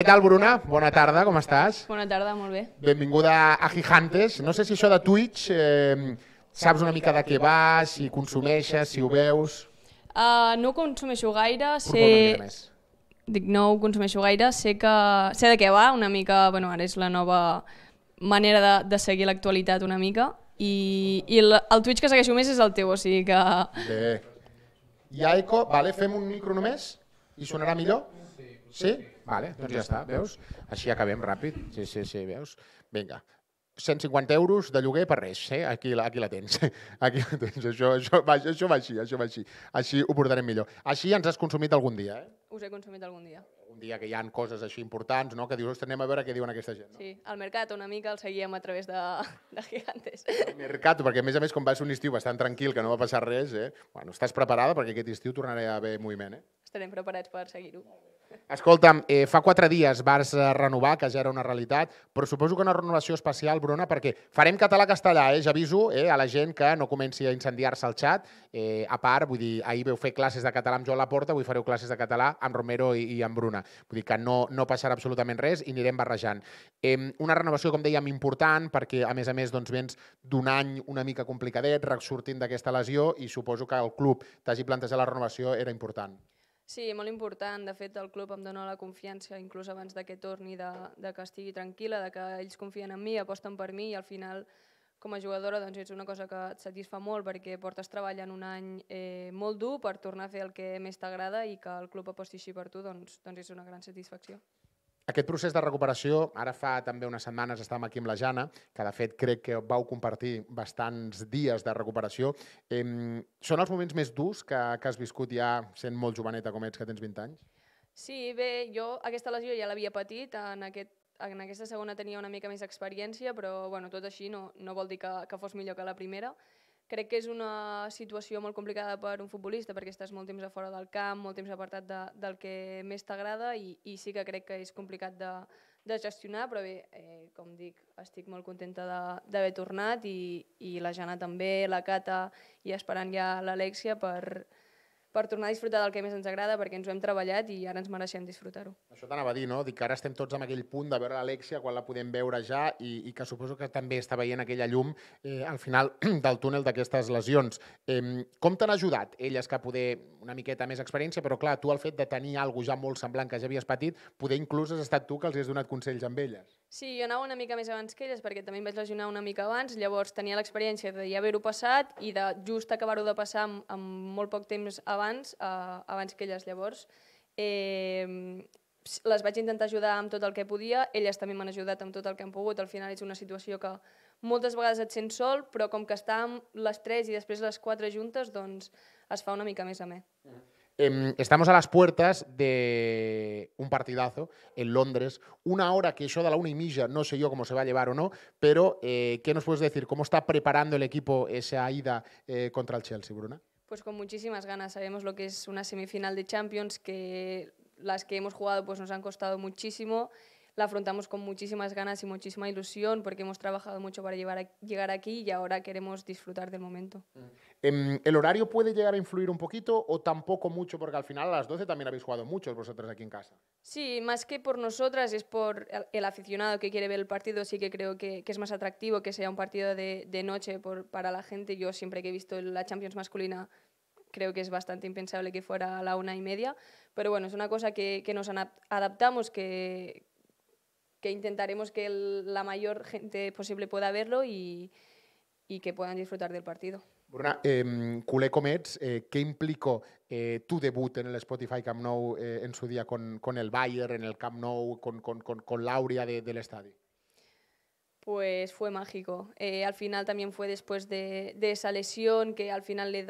Què tal, Bruna? Bona tarda, com estàs? Bona tarda, molt bé. Benvinguda a Gijantes. No sé si això de Twitch, eh, saps una mica de què va, si consumeixes, si ho veus... Uh, no consumeixo gaire, sé... Dic, no ho consumeixo gaire, sé que sé de què va, una mica, bueno, ara és la nova manera de, de seguir l'actualitat una mica, i, i el, el Twitch que segueixo més és el teu, o sigui que... Bé. I Aiko, vale, fem un micro només? I sonarà millor? Sí? sí? Vale, doncs, doncs ja està, doncs. veus? Així acabem ràpid. Sí, sí, sí, veus? Vinga, 150 euros de lloguer per res, eh? aquí, aquí la tens. Aquí la tens. Això, això, va, això va així, això va així. Així ho portarem millor. Així ens has consumit algun dia, eh? Us he consumit algun dia. Un dia que hi han coses així importants, no? que dius, ostres, anem a veure què diuen aquesta gent. No? Sí, al mercat una mica el seguíem a través de, de gigantes. Al mercat, perquè a més a més com va ser un estiu bastant tranquil, que no va passar res, eh? bueno, estàs preparada perquè aquest estiu tornaré a haver moviment, eh? estarem preparats per seguir-ho. Escolta'm, eh, fa quatre dies vas eh, renovar, que ja era una realitat, però suposo que una renovació especial, Bruna, perquè farem català-castellà, eh? ja aviso eh, a la gent que no comenci a incendiar-se el xat. Eh, a part, vull dir, ahir veu fer classes de català amb Joan Laporta, avui fareu classes de català amb Romero i, i amb Bruna. Vull dir que no, no passarà absolutament res i anirem barrejant. Eh, una renovació, com dèiem, important, perquè a més a més doncs, vens d'un any una mica complicadet, ressortint d'aquesta lesió, i suposo que el club t'hagi plantejat la renovació era important. Sí, molt important. De fet, el club em dona la confiança, inclús abans de que torni, de, de que estigui tranquil·la, de que ells confien en mi, aposten per mi i al final, com a jugadora, doncs és una cosa que et satisfa molt perquè portes treballant un any eh, molt dur per tornar a fer el que més t'agrada i que el club aposti així per tu, doncs, doncs és una gran satisfacció. Aquest procés de recuperació, ara fa també unes setmanes estàvem aquí amb la Jana, que de fet crec que vau compartir bastants dies de recuperació. Eh, són els moments més durs que, que has viscut ja sent molt joveneta com ets, que tens 20 anys? Sí, bé, jo aquesta lesió ja l'havia patit, en, aquest, en aquesta segona tenia una mica més experiència, però bueno, tot així no, no vol dir que, que fos millor que la primera crec que és una situació molt complicada per un futbolista perquè estàs molt temps a fora del camp, molt temps apartat de, del que més t'agrada i, i sí que crec que és complicat de, de gestionar, però bé, eh, com dic, estic molt contenta d'haver tornat i, i la Jana també, la Cata i esperant ja l'Alexia per, per tornar a disfrutar del que més ens agrada, perquè ens ho hem treballat i ara ens mereixem disfrutar-ho. Això t'anava a dir, no? Dic que ara estem tots en aquell punt de veure l'Alexia quan la podem veure ja i, i que suposo que també està veient aquella llum eh, al final del túnel d'aquestes lesions. Eh, com t'han ajudat elles que poder una miqueta més experiència, però clar, tu el fet de tenir alguna ja molt semblant que ja havies patit, poder inclús has estat tu que els has donat consells amb elles. Sí, jo anava una mica més abans que elles perquè també em vaig lesionar una mica abans, llavors tenia l'experiència de ja haver-ho passat i de just acabar-ho de passar amb, amb molt poc temps abans abans, eh, abans que elles llavors. Eh, les vaig intentar ajudar amb tot el que podia, elles també m'han ajudat amb tot el que han pogut, al final és una situació que moltes vegades et sents sol, però com que estàvem les tres i després les quatre juntes, doncs es fa una mica més a Eh, estamos a las puertas de un partidazo en Londres, una hora que eso da la una y milla, no sé yo cómo se va a llevar o no, pero eh, ¿qué nos puedes decir? ¿Cómo está preparando el equipo esa ida eh, contra el Chelsea, Bruna? Pues con muchísimas ganas. Sabemos lo que es una semifinal de Champions, que las que hemos jugado pues nos han costado muchísimo la afrontamos con muchísimas ganas y muchísima ilusión porque hemos trabajado mucho para llegar aquí y ahora queremos disfrutar del momento. Mm. Em, ¿El horario puede llegar a influir un poquito o tampoco mucho? Porque al final a las 12 también habéis jugado muchos vosotros aquí en casa. Sí, más que por nosotras es por el aficionado que quiere ver el partido. Sí que creo que, que es más atractivo que sea un partido de, de noche por, para la gente. Yo siempre que he visto la Champions masculina creo que es bastante impensable que fuera a la una y media, pero bueno, es una cosa que, que nos adaptamos, que, que intentaremos que la mayor gente posible pueda verlo y, y que puedan disfrutar del partido. Bruna, em, eh, culé ¿qué implicó eh, tu debut en el Spotify Camp Nou eh, en su día con, con, el Bayern, en el Camp Nou, con, con, con del estadio? pues fue mágico. Eh, al final también fue después de, esa lesión que al final le,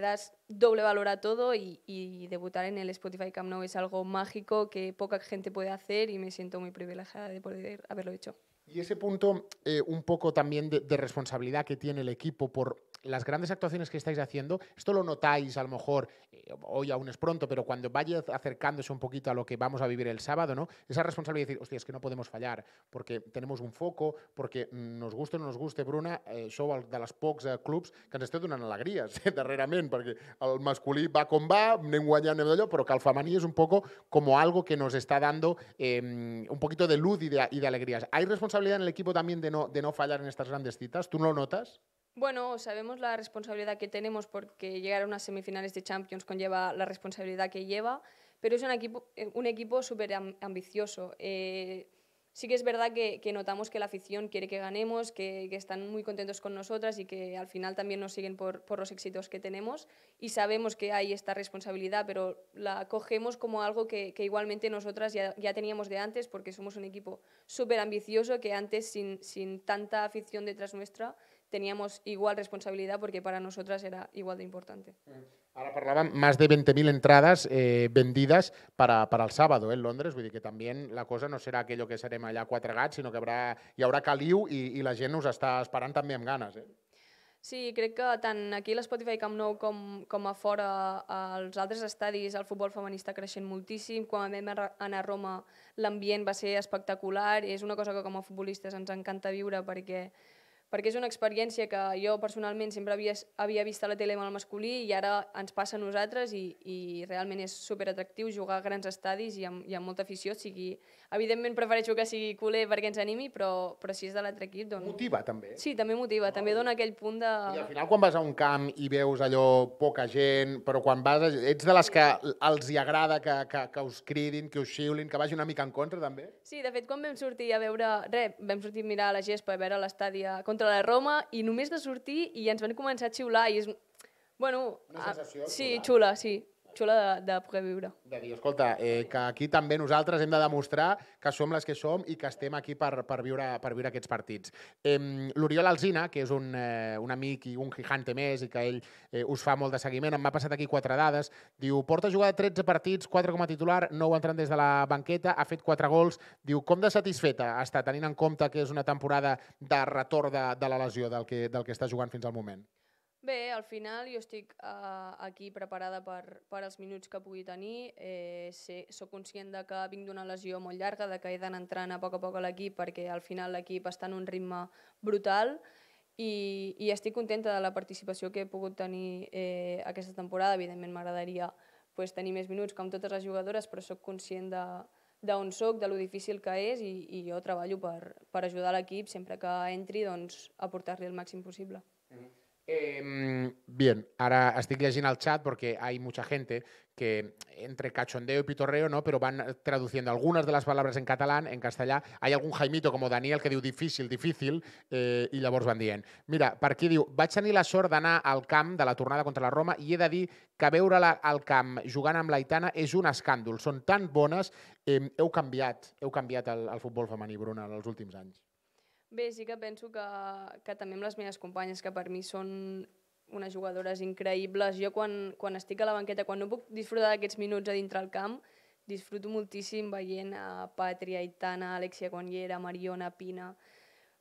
das doble valor a todo y, debutar en el Spotify Camp No es algo mágico que poca gente puede hacer y me siento muy privilegiada de poder haberlo hecho. Y ese punto eh, un poco también de responsabilidad que tiene el equipo por las grandes actuaciones que estáis haciendo, esto lo notáis a lo mejor, eh, hoy aún es pronto, pero cuando vaya acercándose un poquito a lo que vamos a vivir el sábado, ¿no? Esa responsabilidad de decir, hostia, es que no podemos fallar, porque tenemos un foco, porque nos guste o no nos guste, Bruna, eh, show de las pocs eh, clubs que han estado dando alegrías, eh, darrerament, porque el masculí va con va, anem guanyant, però que el femení es un poco como algo que nos está dando em, un poquito de luz y de, alegrías. ¿Hay responsabilidad en el equipo también de no, de no fallar en estas grandes citas? ¿Tú no lo notas? Bueno, sabemos la responsabilidad que tenemos porque llegar a unas semifinales de Champions conlleva la responsabilidad que lleva, pero es un equipo, eh, un súper ambicioso. Eh, sí que es verdad que, notamos que la afición quiere que ganemos, que, están muy contentos con nosotras y que al final también nos siguen por, los éxitos que tenemos y sabemos que hay esta responsabilidad, pero la cogemos como algo que, igualmente nosotras ya, teníamos de antes porque somos un equipo súper ambicioso que antes sin, sin tanta afición detrás nuestra teníamos igual responsabilidad porque para nosotras era igual de importante. Mm. Ahora parlaban más de 20.000 entradas eh, vendidas para, para, el sábado eh, Londres, vull dir que también la cosa no será aquello que serem allà quatre gats, sinó que habrá, hi haurà caliu i, i la gent us està esperant també amb ganes. Eh? Sí, crec que tant aquí a l'Spotify Camp Nou com, com a fora, als altres estadis, el futbol femení està creixent moltíssim. Quan vam anar a Roma l'ambient va ser espectacular. És una cosa que com a futbolistes ens encanta viure perquè perquè és una experiència que jo personalment sempre havia, havia vist a la tele amb el masculí i ara ens passa a nosaltres i, i realment és superatractiu jugar a grans estadis i amb, i amb molta afició, sigui Evidentment prefereixo que sigui culer perquè ens animi, però, però si és de l'altre equip... Doncs... Motiva, també. Sí, també motiva, no? també dona aquell punt de... I al final quan vas a un camp i veus allò poca gent, però quan vas... A... Ets de les que els hi agrada que, que, que us cridin, que us xiulin, que vagi una mica en contra, també? Sí, de fet, quan vam sortir a veure... Re, vam sortir a mirar la gespa, a veure l'estadi contra la Roma, i només de sortir i ens van començar a xiular, i és... Bueno, una sensació, a... sí, xula, sí xula de, de poder viure. De dir, escolta, eh, que aquí també nosaltres hem de demostrar que som les que som i que estem aquí per, per, viure, per viure aquests partits. Eh, L'Oriol Alzina, que és un, eh, un amic i un gigante més i que ell eh, us fa molt de seguiment, em m'ha passat aquí quatre dades, diu, porta jugada 13 partits, 4 com a titular, 9 entrant des de la banqueta, ha fet 4 gols, diu, com de satisfeta està tenint en compte que és una temporada de retorn de, de la lesió del que, del que està jugant fins al moment? Bé, al final jo estic uh, aquí preparada per, per els minuts que pugui tenir. Eh, sé, soc conscient de que vinc d'una lesió molt llarga, de que he d'anar entrant a poc a poc a l'equip perquè al final l'equip està en un ritme brutal i, i estic contenta de la participació que he pogut tenir eh, aquesta temporada. Evidentment m'agradaria pues, tenir més minuts com totes les jugadores, però sóc conscient de, d'on sóc, de lo difícil que és i, i jo treballo per, per ajudar l'equip sempre que entri doncs, a portar-li el màxim possible. Mm -hmm. Eh, bien, ahora estoy leyendo al chat porque hay mucha gente que entre cachondeo y pitorreo, ¿no? Pero van traduciendo algunas de las palabras en catalán, en castellà. Hay algún Jaimito como Daniel que diu difícil, difícil, eh, i llavors van dient. Mira, per aquí diu, vaig tenir la sort d'anar al camp de la tornada contra la Roma i he de dir que veure-la al camp jugant amb l'Aitana és un escàndol. Són tan bones. Eh, heu canviat, heu canviat el, el futbol femení, Bruna, en els últims anys. Bé, sí que penso que, que també amb les meves companyes, que per mi són unes jugadores increïbles. Jo quan, quan estic a la banqueta, quan no puc disfrutar d'aquests minuts a dintre el camp, disfruto moltíssim veient a Pàtria, Aitana, Alexia Guanyera, Mariona, Pina,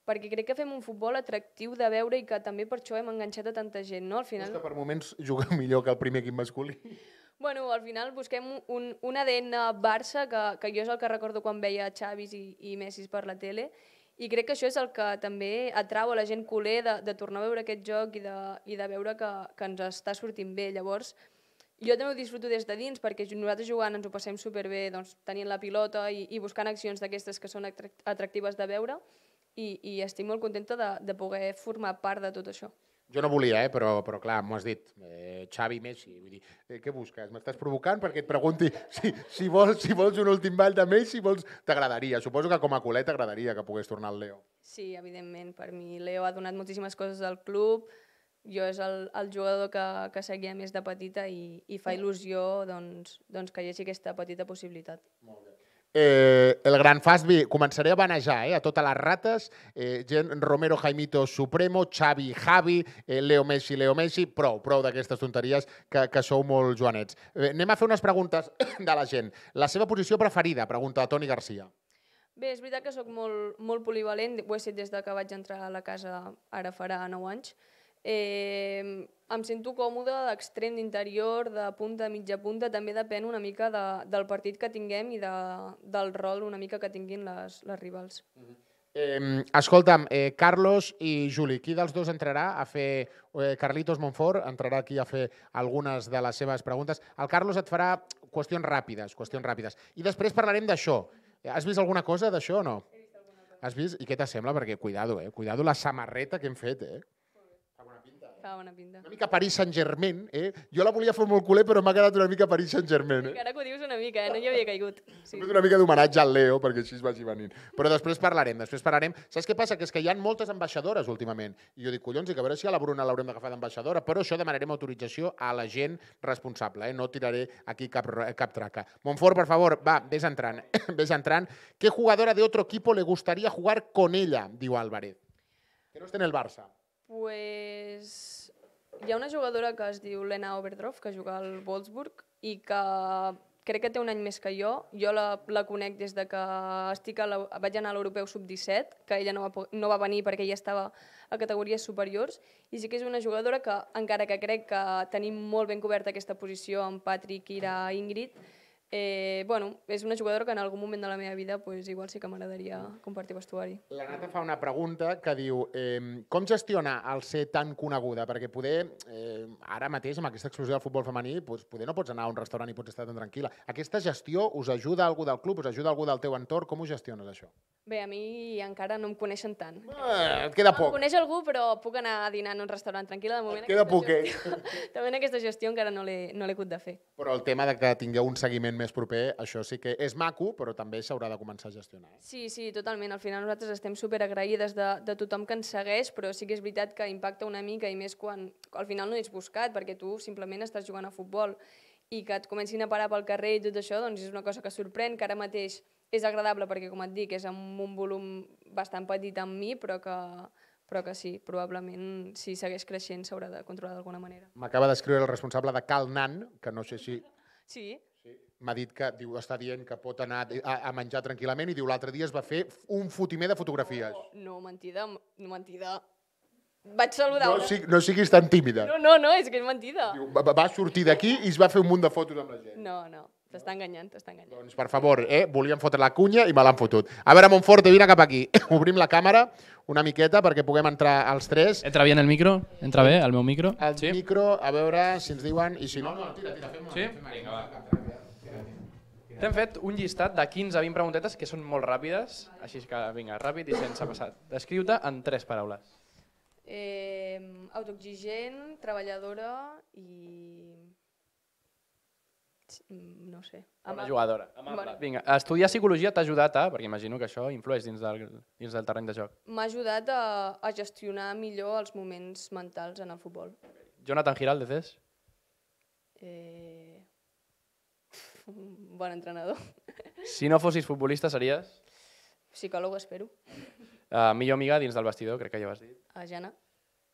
perquè crec que fem un futbol atractiu de veure i que també per això hem enganxat a tanta gent, no? Al final... És que per moments juga millor que el primer equip masculí. Bueno, al final busquem un, un ADN Barça, que, que jo és el que recordo quan veia Xavis i, i Messi per la tele, i crec que això és el que també atrau a la gent culer de, de tornar a veure aquest joc i de, i de veure que, que ens està sortint bé. Llavors, jo també ho disfruto des de dins perquè nosaltres jugant ens ho passem superbé doncs, tenint la pilota i, i buscant accions d'aquestes que són atractives de veure i, i estic molt contenta de, de poder formar part de tot això. Jo no volia, eh? però, però clar, m'ho has dit. Eh, Xavi, Messi, vull dir, eh, què busques? M'estàs provocant perquè et pregunti si, si, vols, si vols un últim ball de Messi, vols... t'agradaria. Suposo que com a culet t'agradaria que pogués tornar el Leo. Sí, evidentment. Per mi, Leo ha donat moltíssimes coses al club. Jo és el, el jugador que, que seguia més de petita i, i fa il·lusió doncs, doncs, que hi hagi aquesta petita possibilitat. Molt bé. Eh, el gran Fasbi, començaré a banejar eh, a totes les rates, eh, gent, Romero, Jaimito, Supremo, Xavi, Javi, eh, Leo Messi, Leo Messi, prou, prou d'aquestes tonteries que, que sou molt joanets. Eh, anem a fer unes preguntes de la gent. La seva posició preferida, pregunta a Toni Garcia. Bé, és veritat que sóc molt, molt polivalent, ho he set des de que vaig entrar a la casa ara farà 9 anys, Eh, em sento còmode d'extrem d'interior, de punta, mitja punta, també depèn una mica de, del partit que tinguem i de, del rol una mica que tinguin les, les rivals. Eh, escolta'm, eh, Carlos i Juli, qui dels dos entrarà a fer... Eh, Carlitos Monfort entrarà aquí a fer algunes de les seves preguntes. El Carlos et farà qüestions ràpides, qüestions ràpides. I després parlarem d'això. Has vist alguna cosa d'això o no? He vist alguna cosa. Has vist? I què t'assembla? Perquè, cuidado, eh? Cuidado la samarreta que hem fet, eh? Fa bona pinta. Una mica Paris Saint-Germain, eh? Jo la volia fer molt culer, però m'ha quedat una mica Paris Saint-Germain. Eh? Ara que ho dius una mica, eh? no hi havia caigut. Sí. Una mica d'homenatge al Leo, perquè així es vagi venint. Però després parlarem, després parlarem. Saps què passa? Que és que hi ha moltes ambaixadores últimament. I jo dic, collons, i que a veure si a la Bruna l'haurem d'agafar d'ambaixadora, però això demanarem autorització a la gent responsable, eh? No tiraré aquí cap, cap traca. Montfort, per favor, va, ves entrant. ves entrant. ¿Qué jugadora de otro equipo le gustaría jugar con ella? Digo Álvarez. Que no esté en el Barça. Pues... Hi ha una jugadora que es diu Lena Oberdorf, que juga al Wolfsburg, i que crec que té un any més que jo. Jo la, la conec des de que estic a la, vaig anar a l'Europeu Sub-17, que ella no va, no va venir perquè ja estava a categories superiors, i sí que és una jugadora que, encara que crec que tenim molt ben coberta aquesta posició amb Patrick, Ira, Ingrid, Eh, bueno, és una jugadora que en algun moment de la meva vida pues, igual sí que m'agradaria compartir vestuari. La Nata fa una pregunta que diu eh, com gestiona el ser tan coneguda? Perquè poder, eh, ara mateix, amb aquesta exclusió del futbol femení, pues, poder no pots anar a un restaurant i pots estar tan tranquil·la. Aquesta gestió us ajuda algú del club? Us ajuda algú del teu entorn? Com ho gestiones, això? Bé, a mi encara no em coneixen tant. Eh, et queda poc. Em coneix algú, però puc anar a dinar en un restaurant tranquil·la. De moment, et queda poc, gestió, eh? També en aquesta gestió encara no l'he no hagut de fer. Però el tema de que tingueu un seguiment més proper, això sí que és maco, però també s'haurà de començar a gestionar. Eh? Sí, sí, totalment. Al final nosaltres estem superagraïdes de, de tothom que ens segueix, però sí que és veritat que impacta una mica i més quan al final no ets buscat, perquè tu simplement estàs jugant a futbol i que et comencin a parar pel carrer i tot això, doncs és una cosa que sorprèn, que ara mateix és agradable perquè, com et dic, és amb un volum bastant petit amb mi, però que, però que sí, probablement, si segueix creixent, s'haurà de controlar d'alguna manera. M'acaba d'escriure el responsable de Cal Nan, que no sé si... Sí, m'ha dit que diu, està dient que pot anar a, a menjar tranquil·lament i diu l'altre dia es va fer un fotimer de fotografies. No, no mentida, mentida. Vaig saludar... No, sig no siguis tan tímida. No, no, no, és que és mentida. Diu, va, va sortir d'aquí i es va fer un munt de fotos amb la gent. No, no, t'està no? enganyant, t'està enganyant. Doncs per favor, eh? volíem fotre la cunya i me l'han fotut. A veure, Montfort, vine cap aquí. Obrim la càmera una miqueta perquè puguem entrar els tres. Entra bé en el micro? Entra bé, el meu micro? El sí. micro, a veure si ens diuen... I si no, no, no, tira, tira, fem-ho. Sí? Fem, Vinga, va. T'hem fet un llistat de 15 a 20 preguntetes que són molt ràpides, així que vinga, ràpid i sense passat. Descriu-te en tres paraules. Eh, autoexigent, treballadora i... Mm, no sé. Amable. Una jugadora. Amable. Vinga, estudiar psicologia t'ha ajudat a... Perquè imagino que això influeix dins del, dins del terreny de joc. M'ha ajudat a, a gestionar millor els moments mentals en el futbol. Jonathan Giraldez és? Eh un bon entrenador. Si no fossis futbolista, series? Psicòlogo, espero. Uh, millor amiga dins del vestidor, crec que ja ho has dit. A Jana.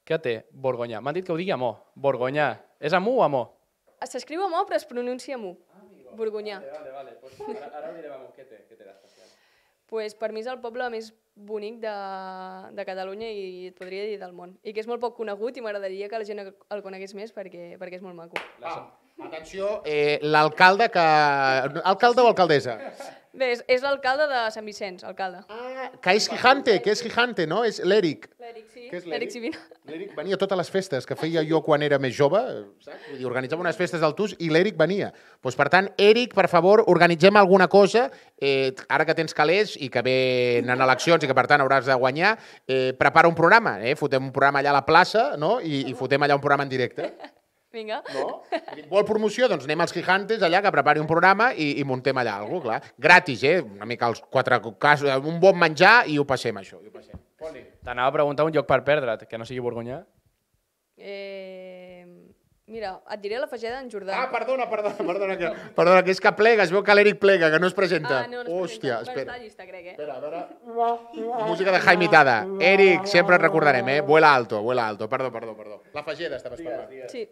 Què té? Borgonyà. M'han dit que ho digui amor. Borgonyà. És amor o amor? S'escriu amor, però es pronuncia amor. Ah, Borgonyà. Vale, vale, vale. Pues ara, ara ho direm amor. Què té? Què té Pues per mi és el poble més bonic de, de Catalunya i et podria dir del món. I que és molt poc conegut i m'agradaria que la gent el conegués més perquè, perquè és molt maco. La, ah. Atenció, eh, l'alcalde que... Alcalde o alcaldessa? Bé, és, és l'alcalde de Sant Vicenç, alcalde. Ah, que és Gijante, que és Gijante, no? És l'Eric. L'Eric, sí. Que és l'Eric L'Eric venia a totes les festes que feia jo quan era més jove, saps? Vull dir, organitzava unes festes del TUS i l'Eric venia. Pues, doncs, per tant, Eric, per favor, organitzem alguna cosa, eh, ara que tens calés i que venen eleccions i que, per tant, hauràs de guanyar, eh, prepara un programa, eh? Fotem un programa allà a la plaça, no? I, i fotem allà un programa en directe. Vinga. No? Vol promoció? Doncs anem als Quijantes allà, que prepari un programa i, i muntem allà alguna clar. Gratis, eh? Una mica els quatre casos, un bon menjar i ho passem, això. I ho passem. Poli. T'anava a preguntar un lloc per perdre't, que no sigui Borgunyà. Eh... Mira, et diré la fageda d'en Jordà. Ah, perdona, perdona, perdona, que, perdona, que és que plega, es veu que l'Eric plega, que no es presenta. Ah, no, no es Hòstia, presenta. espera. llista, crec, eh? Espera, a veure... Música de Jaime Tada. Eric, sempre et recordarem, eh? Vuela alto, vuela alto. Perdó, perdó, perdó. La fageda estaves parlant. Sí.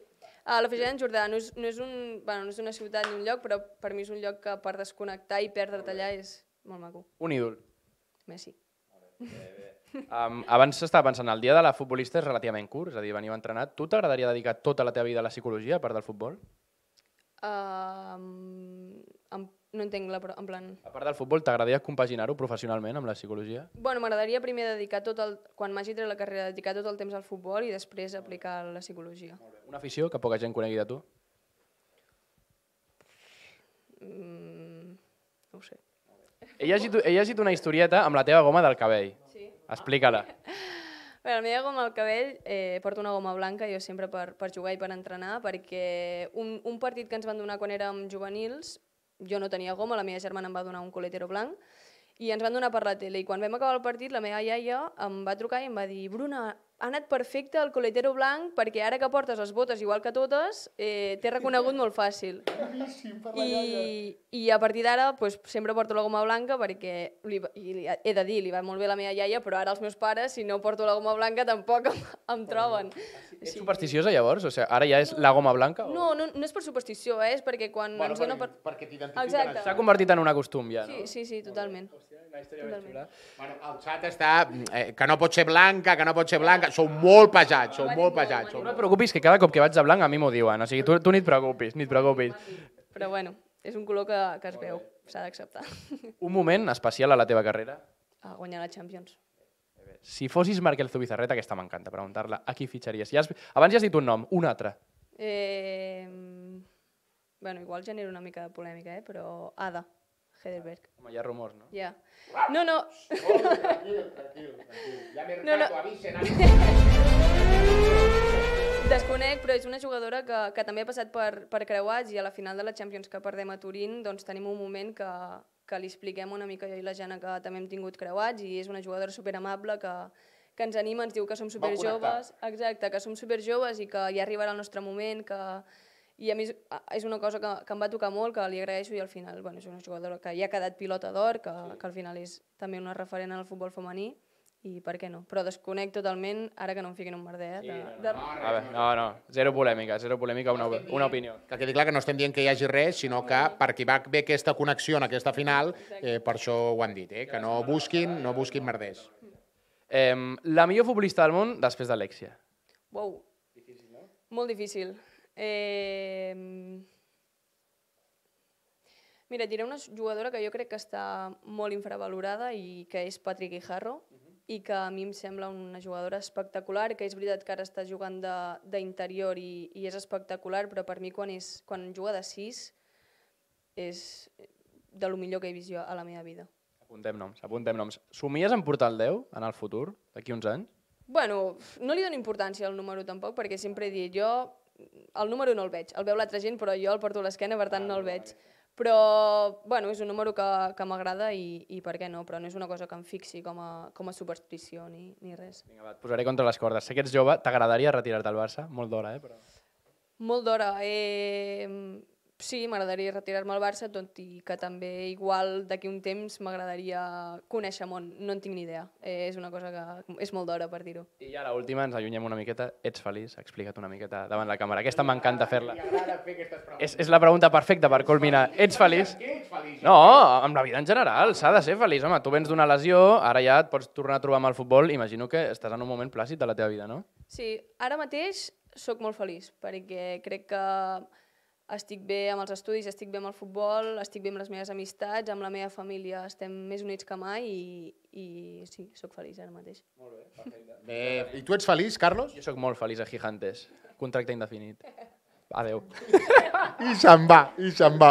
Uh, la Fageda en Jordà no és, no, és un, bueno, no és una ciutat ni un lloc, però per mi és un lloc que per desconnectar i perdre't allà és molt maco. Un ídol. Messi. Bé, bé. Um, abans s'estava pensant, el dia de la futbolista és relativament curt, és a dir, veniu entrenat. Tu t'agradaria dedicar tota la teva vida a la psicologia, a part del futbol? Um, no entenc la... en plan... A part del futbol, t'agradaria compaginar-ho professionalment amb la psicologia? Bueno, m'agradaria primer dedicar tot el... Quan m'hagi tret la carrera, dedicar tot el temps al futbol i després aplicar la psicologia. Una afició que poca gent conegui de tu? Mm, no ho sé. He llegit, he llegit una historieta amb la teva goma del cabell. Sí. Explica-la. Bé, la meva goma al cabell, eh, porto una goma blanca jo sempre per, per jugar i per entrenar, perquè un, un partit que ens van donar quan érem juvenils jo no tenia goma, la meva germana em va donar un coletero blanc, i ens van donar per la tele. I quan vam acabar el partit, la meva iaia em va trucar i em va dir «Bruna, ha anat perfecte el coletero blanc perquè ara que portes les botes igual que totes, eh, t'he reconegut molt fàcil. I, I a partir d'ara pues, sempre porto la goma blanca perquè li, i li, he de dir, li va molt bé la meva iaia, però ara els meus pares, si no porto la goma blanca, tampoc em, em troben. Ets supersticiosa llavors? O sigui, ara ja és la goma blanca? O... No, no, no és per superstició, eh? és perquè quan bueno, ens Per... Perquè t'identifiquen. S'ha convertit en un costum ja, no? Sí, sí, sí, totalment. Hòstia, història Bueno, el xat està... Eh, que no pot ser blanca, que no pot ser blanca. Sou ah, molt pesats, sou ah, molt pesats. No et preocupis, que cada cop que vaig de blanc a mi m'ho diuen. O sigui, tu, tu ni et preocupis, ni et preocupis. Però bueno, és un color que, que es veu, s'ha d'acceptar. Un moment especial a la teva carrera? A guanyar la Champions. Si fossis Markel Zubizarreta, aquesta m'encanta preguntar-la, a qui fitxaries? Ja has... Abans ja has dit un nom, un altre. Eh... Mm, bueno, igual genera una mica de polèmica, eh? però Ada. Federberg. hi ha rumors, ¿no? Ja. Yeah. No, no. Oh, tranquil, tranquil. Ja m'he no, no. avisen. Desconec, però és una jugadora que, que també ha passat per, per creuats i a la final de la Champions que perdem a Turín doncs tenim un moment que, que li expliquem una mica jo i la Jana que també hem tingut creuats i és una jugadora superamable que, que ens anima, ens diu que som superjoves, exacte, que som superjoves i que ja arribarà el nostre moment, que, i a mi és una cosa que, que em va tocar molt, que li agraeixo i al final bueno, és una jugadora que ja ha quedat pilota d'or, que, sí. que al final és també una referent al futbol femení i per què no? Però desconec totalment, ara que no em fiquin un merder. Eh, de, de... A veure, no, no, zero polèmica, zero polèmica, una, una opinió. Que quedi clar que no estem dient que hi hagi res, sinó que per qui va bé aquesta connexió en aquesta final, eh, per això ho han dit, eh, que no busquin, no busquin merders. Eh, la millor futbolista del món després d'Alexia. Wow. Difícil, no? Molt difícil. Eh... Mira, diré una jugadora que jo crec que està molt infravalorada i que és Patrick Guijarro uh mhm. -huh. i que a mi em sembla una jugadora espectacular, que és veritat que ara està jugant d'interior i, i és espectacular, però per mi quan, és, quan juga de 6 és de lo millor que he vist jo a la meva vida. Apuntem noms, apuntem noms. Somies en portar el 10 en el futur, d'aquí uns anys? Bueno, no li dono importància al número tampoc, perquè sempre he dit jo el número no el veig, el veu l'altra gent, però jo el porto a l'esquena, per tant ah, no el veig. Però, bueno, és un número que, que m'agrada i, i per què no, però no és una cosa que em fixi com a, com a superstició ni, ni res. Vinga, va, et posaré contra les cordes. Sé que ets jove, t'agradaria retirar-te al Barça? Molt d'hora, eh? Però... Molt d'hora. Eh sí, m'agradaria retirar-me al Barça, tot i que també igual d'aquí un temps m'agradaria conèixer món. No en tinc ni idea. Eh, és una cosa que és molt d'hora per dir-ho. I ja l'última, ens allunyem una miqueta. Ets feliç? Explica't una miqueta davant la càmera. Aquesta m'encanta fer-la. És, és la pregunta perfecta per culminar. Ets feliç? No, amb la vida en general. S'ha de ser feliç. Home, tu vens d'una lesió, ara ja et pots tornar a trobar amb el futbol. Imagino que estàs en un moment plàcid de la teva vida, no? Sí, ara mateix sóc molt feliç perquè crec que estic bé amb els estudis, estic bé amb el futbol, estic bé amb les meves amistats, amb la meva família, estem més units que mai i, i sí, sóc feliç ara mateix. Molt bé, perfecte. Bé, i tu ets feliç, Carlos? Jo sóc molt feliç a Gigantes, contracte indefinit. Adeu. I samba y i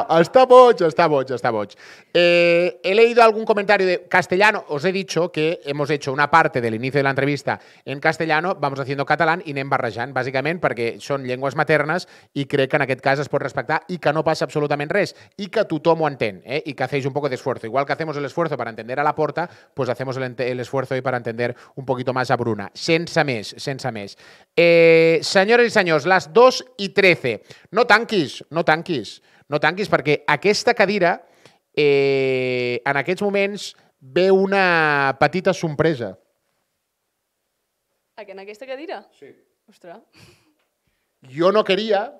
hasta boch Està boch està boch eh, he leído algún comentario de castellano. Os he dicho que hemos hecho una parte del inicio de la entrevista en castellano, vamos haciendo catalán y anem barrejant, bàsicament son lenguas maternas y i crec que en aquest cas es pot respectar i que no passa absolutamente res y que tothom ho entén eh, y que hacéis un poco de esfuerzo. Igual que hacemos el esfuerzo para entender a la porta, pues hacemos el, esfuerzo hoy para entender un poquito más a Bruna. Sense més, sense més. señores eh, senyores i senyors, 2 y 13 no tanquis, no tanquis, no tanquis, perquè esta cadira eh, en aquests momentos ve una patita sorpresa. Ah, en aquesta cadira? Sí. Yo no quería,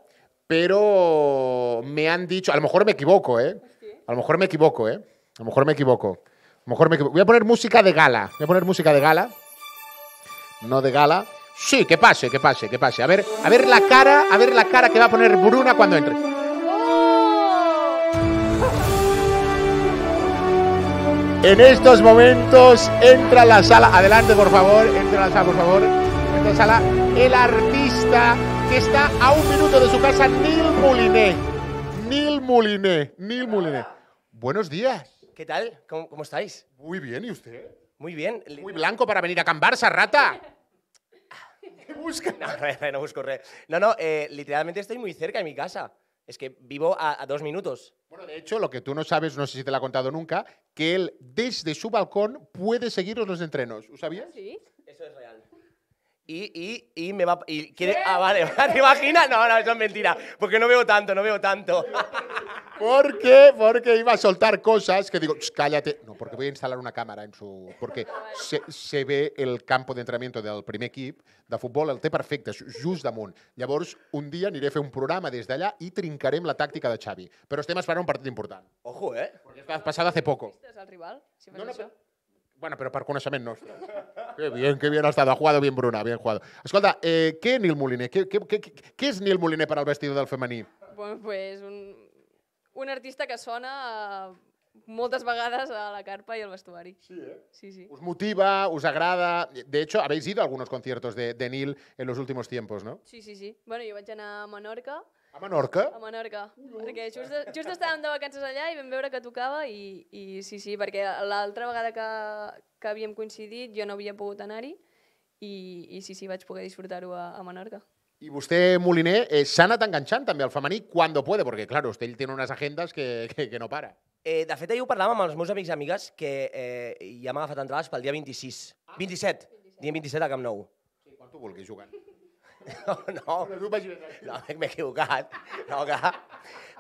pero me han dicho, a lo mejor me equivoco, ¿eh? A lo mejor me equivoco, ¿eh? A lo mejor me equivoco. A lo mejor me equivoco. Voy a poner música de gala. Voy a poner música de gala. No de gala. Sí, que pase, que pase, que pase. A ver, a ver la cara, a ver la cara que va a poner Bruna cuando entre. En estos momentos entra la sala. Adelante, por favor. Entra la sala, por favor. Entra la sala. El artista que está a un minuto de su casa, Neil Mouliné. Neil Mouliné. Neil Mouliné. Buenos días. ¿Qué tal? ¿Cómo, estáis? Muy bien, ¿y usted? Muy bien. Muy blanco para venir a Cambar, rata. No, no, busco No, no, literalmente estoy muy cerca de mi casa. Es que vivo a, dos minutos. Bueno, de hecho, lo que tú no sabes, no sé si te lo ha contado nunca, que él desde su balcón puede seguir los entrenos. ¿Lo sabías? Sí. Eso es real. Y, y, y me va. Y quiere, ah, vale, ¿te imaginas? No, no, eso es mentira. Porque no veo tanto, no veo tanto. Porque, porque iba a soltar cosas que digo, cállate, no, porque voy a instalar una cámara en su... Porque se, se ve el campo entrenamiento del primer equip de futbol, el té perfecte, just damunt. Llavors, un dia aniré a fer un programa des d'allà i trincarem la tàctica de Xavi. Però estem esperant un partit important. Ojo, eh? Porque ha va hace poco. ¿Viste al rival? Si no, no, això? Bueno, pero per coneixement no. Que bien, que bien ha estado. Ha jugado bien Bruna, bien jugado. Escolta, eh, què Nil Moliner? Què, què, què, què és Nil Moliner per al vestidor del femení? Bueno, pues un, un artista que sona eh, moltes vegades a la carpa i al vestuari. Sí, ¿eh? Sí, sí. Us motiva, us agrada. De hecho, habéis ido a algunos conciertos de, de Nil en los últimos tiempos, ¿no? Sí, sí, sí. Bueno, jo vaig anar a Menorca. A Menorca? A Menorca. Ui, perquè just, just estàvem de vacances allà i vam veure que tocava i, i sí, sí, perquè l'altra vegada que, que havíem coincidit jo no havia pogut anar-hi i, i sí, sí, vaig poder disfrutar-ho a, a Menorca. I vostè, Moliner, eh, s'ha anat enganxant també al femení quan puede, perquè, claro, ell té unes agendas que, que, que no para. Eh, de fet, ahir ho parlàvem amb els meus amics i amigues que eh, ja m'ha agafat entrades pel dia 26. Ah, 27. 27. Dia 27 a Camp Nou. Sí, quan tu vulguis jugar. No, no. No, m'he equivocat. No, que...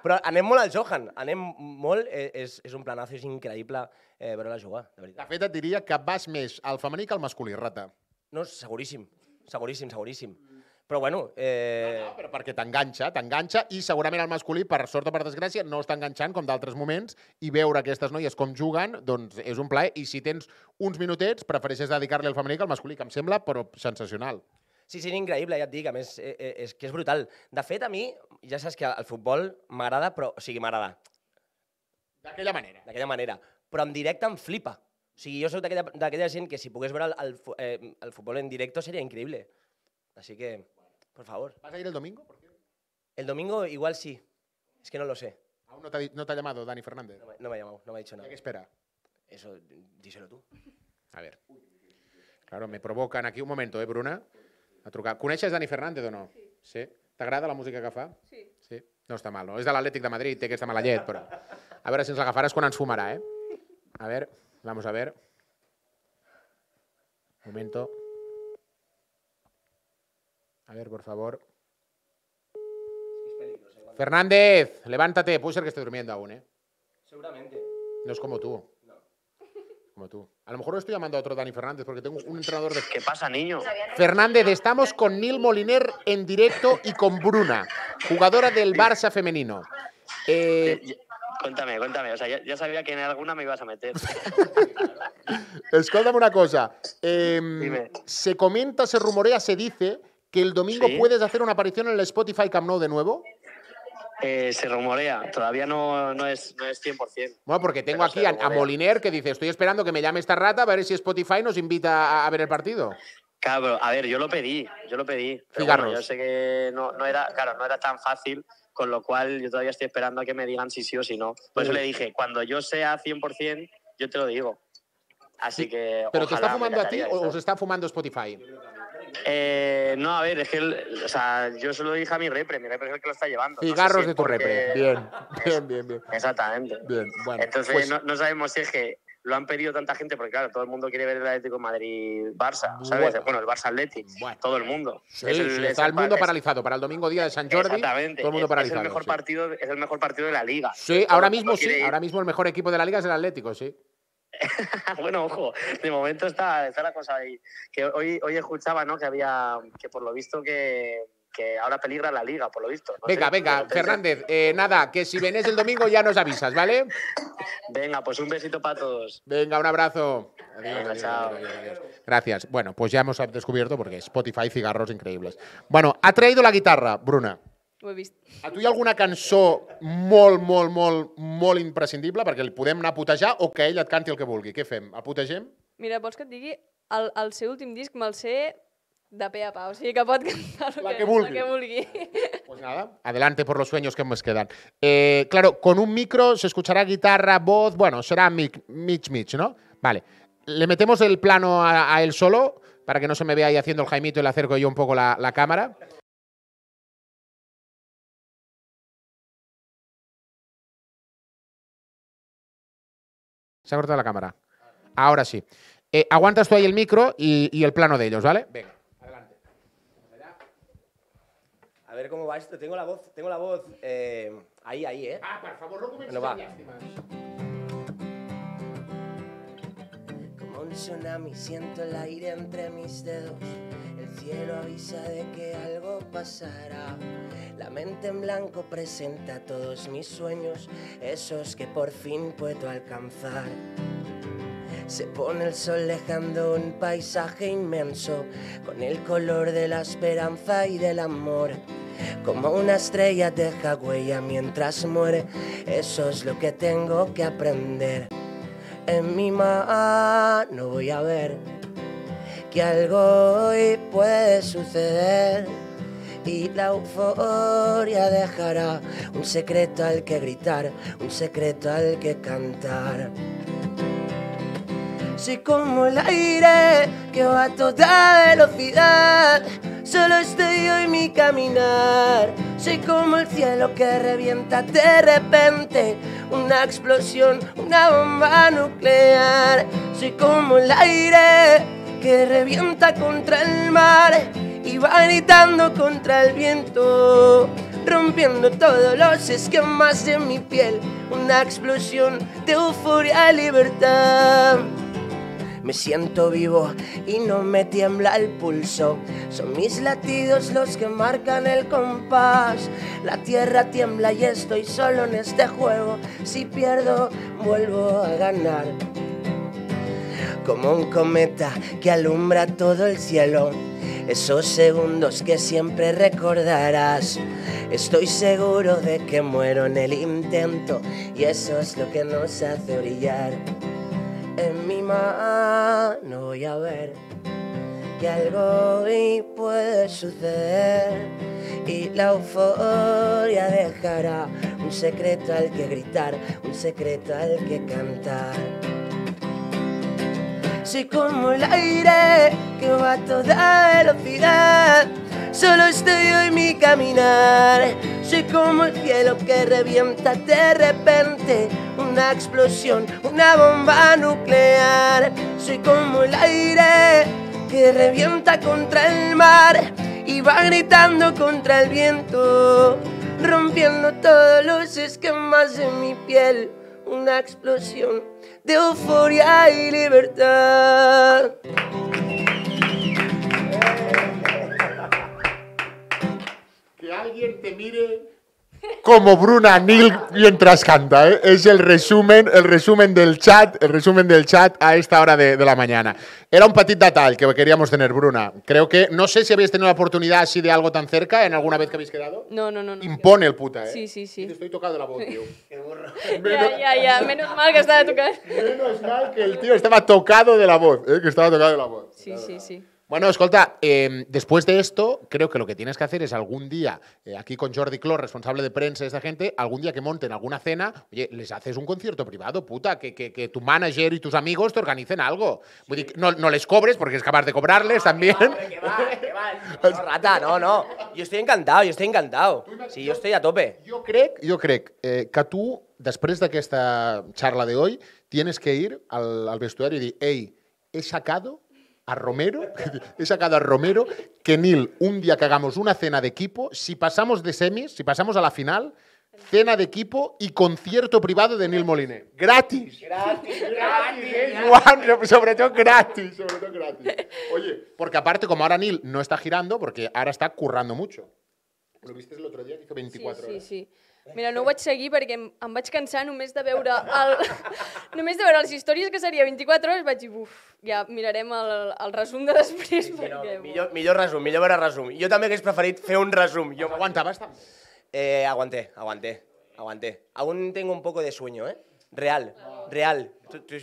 Però anem molt al Johan, anem molt, eh, és, és un planazo, és increïble eh, veure-la jugar, de veritat. De fet, et diria que vas més al femení que al masculí, rata. No, seguríssim, seguríssim, seguríssim. Mm. Però bueno... Eh... No, no, però perquè t'enganxa, t'enganxa i segurament el masculí, per sort o per desgràcia, no està enganxant com d'altres moments i veure aquestes noies com juguen, doncs és un plaer i si tens uns minutets prefereixes dedicar-li al femení que al masculí, que em sembla, però sensacional. Sí, sí, increïble, ja et dic, a més, és, eh, eh, és que és brutal. De fet, a mi, ja saps que el futbol m'agrada, però... O sigui, m'agrada. D'aquella manera. D'aquella manera. Però en directe em flipa. O sigui, jo soc d'aquella gent que si pogués veure el, el, eh, el futbol en directe seria increïble. Així que... Por favor. ¿Vas a ir el domingo? El domingo igual sí. Es que no lo sé. ¿Aún no te, ha, llamado Dani Fernández? No me, ha llamado, no me ha dicho nada. espera? Eso, díselo tú. A ver. Claro, me provocan aquí un momento, eh, Bruna? A trucar. es Dani Fernández o no? Sí. te agrada la música que hace? Sí. sí. No está mal, es És de l'Atlètic de Madrid, que está mala llet, pero A ver si nos l'agafaràs con ens eh? A ver, vamos a ver. Un momento. A ver, por favor. Fernández, levántate. Puede ser que esté durmiendo aún, ¿eh? Seguramente. No es como tú. No. Como tú. A lo mejor lo estoy llamando a otro Dani Fernández porque tengo un entrenador de... ¿Qué pasa, niño? Fernández, estamos con Nil Moliner en directo y con Bruna, jugadora del Barça femenino. Eh, eh, cuéntame, cuéntame. O sea, ya, sabía que en alguna me ibas a meter. Escóndame una cosa. Em, se comenta, se rumorea, se dice que el domingo puedes hacer una aparición en el Spotify Camp Nou de nuevo? Eh, se rumorea, todavía no, no, es, no es 100%. Bueno, porque tengo aquí a, Moliner que dice, estoy esperando que me llame esta rata a ver si Spotify nos invita a, ver el partido. Claro, a ver, yo lo pedí, yo lo pedí. Pero yo sé que no, era, claro, no era tan fácil, con lo cual yo todavía estoy esperando a que me digan si sí o si no. Por eso le dije, cuando yo sea 100%, yo te lo digo. Así que... ¿Pero te está fumando a ti o se está fumando Spotify? Eh, no, a ver, es que o sea, yo se lo dije a mi repre, mi repre es el que lo está llevando. Cigarros garros de tu repre. Bien, bien, bien, bien. Exactamente. Bien, bueno. Entonces pues- no, sabemos si es que lo han pedido tanta gente, porque claro, todo el mundo quiere ver el Atlético Madrid-Barça, Bueno, el barça Atlético, todo el mundo. Sí, está el, mundo paralizado para el domingo día de San Jordi. Exactamente. Todo el mundo paralizado. Es el mejor, partido, es el mejor partido de la liga. Sí, ahora mismo sí, ahora mismo el mejor equipo de la liga es el Atlético, sí. bueno, ojo, de momento está, la cosa ahí. Que hoy, hoy escuchaba, ¿no? Que había, que por lo visto que, ahora peligra la liga, por lo visto. venga, venga, Fernández, eh, nada, que si venés el domingo ya nos avisas, ¿vale? Venga, pues un besito para todos. Venga, un abrazo. Gracias. Bueno, pues ya hemos descubierto porque Spotify, cigarros increíbles. Bueno, ha traído la guitarra, Bruna. Ho he vist. A tu hi ha alguna cançó molt, molt, molt, molt imprescindible perquè el podem anar a putejar o que ell et canti el que vulgui? Què fem? El putegem? Mira, vols que et digui? El, el seu últim disc me'l sé de pe a pa, o sigui que pot cantar el la que, que vulgui. La que vulgui. Pues nada, adelante por los sueños que nos quedan. Eh, claro, con un micro se escuchará guitarra, voz, bueno, será mich-mich, ¿no? Vale. Le metemos el plano a, a él solo para que no se me vea ahí haciendo el Jaimito y le acerco yo un poco la, la cámara. Se ha cortado la cámara. Ahora sí. Eh, aguantas tú ahí el micro y, el plano de ellos, ¿vale? Venga, adelante. A ver cómo va esto. Tengo la voz, tengo la voz eh, ahí, ahí, ¿eh? Ah, por favor, no bueno, va. tsunami, siento el aire entre mis dedos. El cielo avisa de que algo pasará. La mente en blanco presenta todos mis sueños, esos que por fin puedo alcanzar. Se pone el sol dejando un paisaje inmenso, con el color de la esperanza y del amor. Como una estrella deja huella mientras muere, eso es lo que tengo que aprender en mi mano voy a ver que algo hoy puede suceder y la euforia dejará un secreto al que gritar, un secreto al que cantar. Soy como el aire que va a toda velocidad, solo estoy hoy mi caminar. Soy como el cielo que revienta de repente una explosión, una bomba nuclear. Soy como el aire que revienta contra el mar y va gritando contra el viento, rompiendo todos los esquemas de mi piel. Una explosión de euforia y libertad. Me siento vivo y no me tiembla el pulso. Son mis latidos los que marcan el compás. La tierra tiembla y estoy solo en este juego. Si pierdo, vuelvo a ganar. Como un cometa que alumbra todo el cielo. Esos segundos que siempre recordarás. Estoy seguro de que muero en el intento y eso es lo que nos hace brillar en mi mano voy a ver que algo hoy puede suceder y la euforia dejará un secreto al que gritar, un secreto al que cantar. Soy como el aire que va a toda velocidad, solo estoy hoy mi caminar soy como el cielo que revienta de repente Una explosión, una bomba nuclear Soy como el aire que revienta contra el mar Y va gritando contra el viento Rompiendo todos los esquemas de mi piel Una explosión de euforia y libertad como Bruna Nil mientras canta. ¿eh? Es el resumen, el resumen del chat, el resumen del chat a esta hora de, la mañana. Era un patita tal que queríamos tener, Bruna. Creo que, no sé si habéis tenido la oportunidad así de algo tan cerca en alguna vez que habéis quedado. No, no, no. Impone el puta, ¿eh? Sí, sí, sí. Te estoy de la voz, tío. Qué burro. Ya, ya, ya. Menos mal que estaba tocado. Menos mal que el tío estaba tocado de la voz, ¿eh? que estaba tocado de la voz. Sí, sí, sí. Bueno, escolta, em, después de esto, creo que lo que tienes que hacer es algún día, eh, aquí con Jordi Clor, responsable de prensa de esta gente, algún día que monten alguna cena, oye, les haces un concierto privado, puta, que, que, tu manager y tus amigos te organicen algo. No, no, les cobres, porque es capaz de cobrarles ah, también. No, rata, no, no. Yo estoy encantado, yo estoy encantado. Sí, yo estoy a tope. Yo creo que tú, eh, que esta esta charla de hoy, tienes que ir al, al vestuario y decir, hey, he sacado a Romero, he sacado a Romero, que Nil, un día que hagamos una cena de equipo, si pasamos de semis, si pasamos a la final, cena de equipo y concierto privado de Nil Moliné. Gratis. Gratis, ¿eh? gratis. sobre todo gratis, Oye, porque aparte, como ahora Nil no está girando, porque ahora está currando mucho. Lo viste el otro día, 24 horas. Sí, sí. Mira, no ho vaig seguir perquè em, em vaig cansar només de veure el, només de veure les històries, que seria 24 hores, vaig dir, buf, ja mirarem el, el resum de després. Sí, sí, perquè, no, millor, millor resum, millor veure resum. Jo també hauria preferit fer un resum. Jo aguantaves basta. Eh, aguanté, aguanté, aguanté. Aún tengo un poco de sueño, ¿eh? Real, real.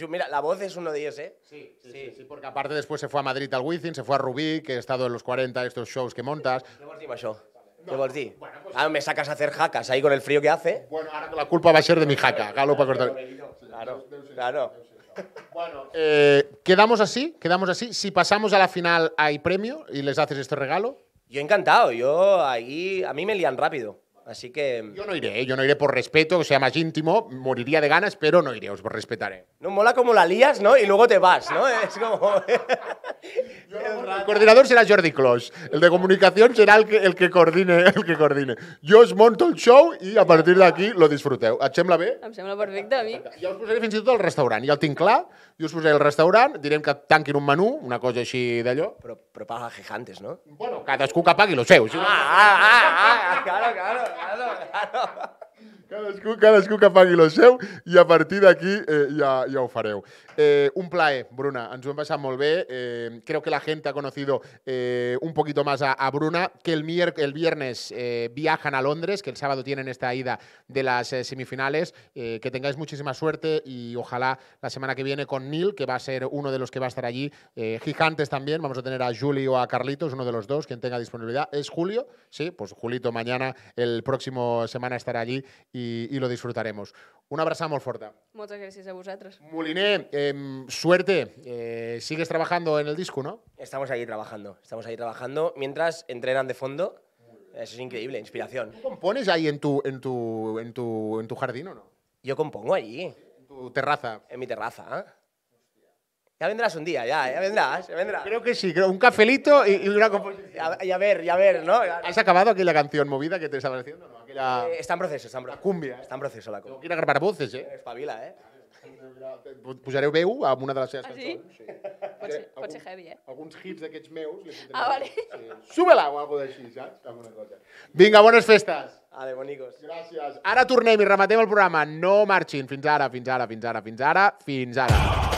Mira, la voz es uno de ellos, ¿eh? Sí sí, sí, sí, porque aparte después se fue a Madrid al Wizzing, se fue a Rubí, que he estado en los 40, estos shows que montas. No hemos dicho de me sacas a hacer jacas ahí con el frío que hace. Bueno, ahora la culpa va a ser de mi jaca. para cortar. Claro, claro. Bueno, quedamos así, quedamos así. Si pasamos a la final, hay premio y les haces este regalo. Yo encantado. Yo ahí a mí me lían rápido. Así que... Yo no iré, yo no iré por respeto, o sea más íntimo, moriría de ganas, pero no iré, os respetaré. No, mola como la lías, ¿no? Y luego te vas, ¿no? Es como... el coordinador será Jordi Clos, el de comunicación serà el que, el que coordine. El que coordine. Jo us monto el show i a partir d'aquí lo disfruteu. Et sembla bé? Em sembla perfecte, a mi. Ja us posaré fins i tot al restaurant, ja el tinc clar, jo us posaré al restaurant, direm que tanquin un menú, una cosa així d'allò. Però, però paga gigantes, no? Bueno, cadascú que pagui lo seu. Si ah, ah, ah, ah, claro, claro. I do know. Cada escuca, cada seu ...y a partir de aquí ya eh, ja ho eh, un plaer, Bruna, ens ho hem passat molt eh, creo que la gente ha conocido un poquito más a, Bruna, que el, el viernes viajan a Londres, que el sábado tienen esta ida de las semifinales. que tengáis muchísima suerte y ojalá la semana que viene con Neil, que va a ser uno de los que va a estar allí. Gigantes también, vamos a tener a Juli o a Carlitos, uno de los dos, quien tenga disponibilidad. ¿Es Julio? Sí, pues Julito mañana, el próximo semana estará allí y y lo disfrutaremos. Un abrazo amor forta. Muchas gracias a vosotros. Moliné, em, suerte. Eh, sigues trabajando en el disco, ¿no? Estamos ahí trabajando. Estamos ahí trabajando mientras entrenan de fondo. Eso es increíble, inspiración. ¿Tú compones ahí en tu, en tu, en tu, en tu jardín o no? Yo compongo allí. En tu terraza. En mi terraza, ¿eh? Ya vendrás un día, ya, ya vendrás, Creo que sí, creo, un cafelito y, una composición. Y a, ver, y a ver, ¿no? ¿Has acabado aquí la canción movida que te está pareciendo, No? que Eh, está en proceso, está en proceso. La cúmbia. Eh? Està en proceso la cúmbia. Quina voces, eh? Espavila, eh? Pujareu veu a una de les seves ah, sí? cançons. Sí? Pot, ser, pot ser heavy, eh? Alguns hits d'aquests meus. Li ah, vale. Sí. Súbela o alguna cosa així, saps? Alguna cosa. Vinga, bones festes. Ale, bonicos. Gràcies. Ara tornem i rematem el programa. No marxin. Fins ara, fins ara, fins ara, fins ara, fins ara. Fins ara.